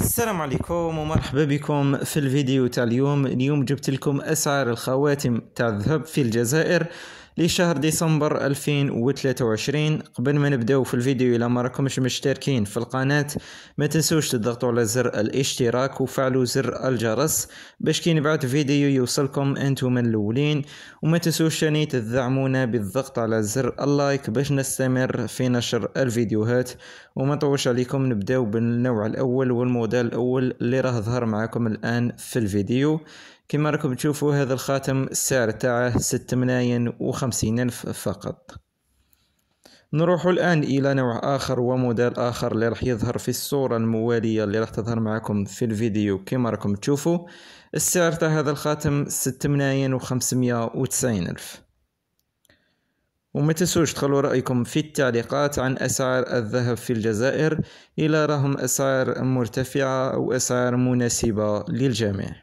السلام عليكم ومرحبا بكم في الفيديو تاع اليوم اليوم جبت لكم اسعار الخواتم تاع الذهب في الجزائر لشهر ديسمبر 2023 قبل ما نبداو في الفيديو الى ما راكمش مشتركين في القناة ما تنسوش تضغطوا على زر الاشتراك وفعلوا زر الجرس باش كي نبعت فيديو يوصلكم انتم الاولين وما تنسوش ثاني تدعمونا بالضغط على زر اللايك باش نستمر في نشر الفيديوهات وما نطولش عليكم نبداو بالنوع الاول والمو الموديل الاول اللي راه ظهر معكم الان في الفيديو كما راكم تشوفوا هذا الخاتم السعر تاعه 6 ملايين وخمسين الف فقط نروح الان الى نوع اخر وموديل اخر اللي راح يظهر في الصورة الموالية اللي راح تظهر معكم في الفيديو كما راكم تشوفوا السعر تاع هذا الخاتم 6 ملايين وخمسمية وتسعين الف وما تنسوش تخلوا رأيكم في التعليقات عن أسعار الذهب في الجزائر إلى راهم أسعار مرتفعة أو أسعار مناسبة للجميع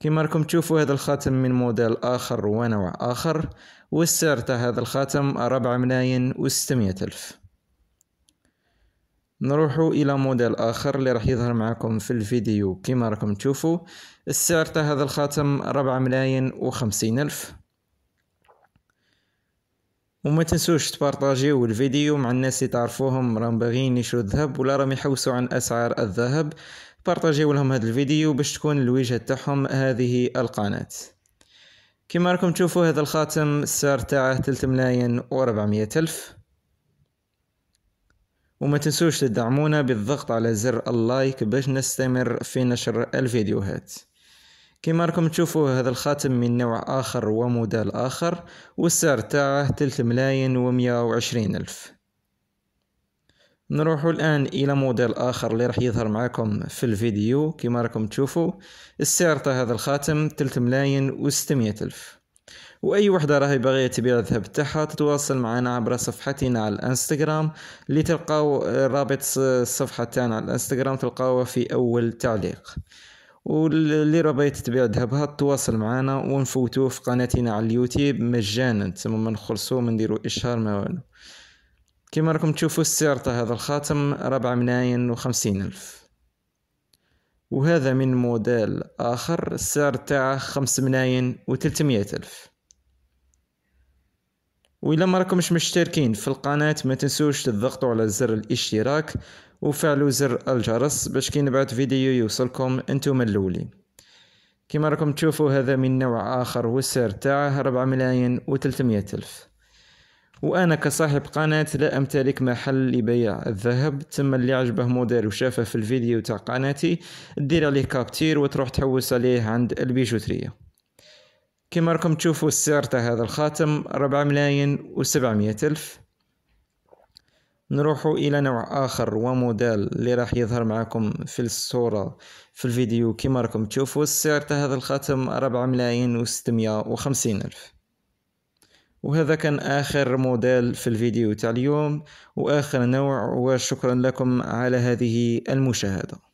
كما راكم تشوفوا هذا الخاتم من موديل آخر ونوع آخر والسعر تاع هذا الخاتم ربعة ملايين وستمية ألف نروح الى موديل اخر اللي راح يظهر معكم في الفيديو كما راكم تشوفوا السعر تاع هذا الخاتم ربعة ملايين 50 الف وما تنسوش تبارطاجيو الفيديو مع الناس اللي تعرفوهم راهم باغيين يشرو الذهب ولا راهم يحوسوا عن اسعار الذهب بارطاجيو لهم هذا الفيديو باش تكون الوجهه تاعهم هذه القناه كما راكم تشوفوا هذا الخاتم السعر تاعه 3 ملايين و400 الف وما تنسوش تدعمونا بالضغط على زر اللايك باش نستمر في نشر الفيديوهات كما راكم تشوفوا هذا الخاتم من نوع آخر وموديل آخر والسعر تاعه 3 ملايين و وعشرين ألف نروح الآن إلى موديل آخر اللي راح يظهر معكم في الفيديو كما راكم تشوفوا السعر تاع هذا الخاتم 3 ملايين و ألف واي وحده راهي باغيه تبيع الذهب تاعها تتواصل معنا عبر صفحتنا على الانستغرام اللي تلقاو رابط الصفحه تاعنا على الانستغرام تلقاوه في اول تعليق واللي ربا تبيع ذهبها تواصل معنا ونفوتوه في قناتنا على اليوتيوب مجانا تما ما نخلصو ما نديرو اشهار ما والو كما راكم تشوفوا السعر تاع هذا الخاتم ربع مناين وخمسين ألف وهذا من موديل آخر السعر تاعه خمس مناين وتلتمية ألف وإلا ما راكمش مشتركين في القناة ما تنسوش تضغطوا على زر الاشتراك وفعلوا زر الجرس باش كي نبعث فيديو يوصلكم انتم الاولين كما راكم تشوفوا هذا من نوع اخر والسعر تاعه 4 ملايين و 300 الف وانا كصاحب قناة لا امتلك محل لبيع الذهب تم اللي عجبه موديل وشافه في الفيديو تاع قناتي دير عليه كابتير وتروح تحوس عليه عند البيجوترية كما راكم تشوفوا السعر تاع هذا الخاتم 4 ملايين و 700 الف نروح الى نوع اخر وموديل اللي راح يظهر معكم في الصورة في الفيديو كما راكم تشوفوا السعر تاع هذا الخاتم 4 ملايين و 650 الف وهذا كان آخر موديل في الفيديو تاع اليوم وآخر نوع وشكرا لكم على هذه المشاهدة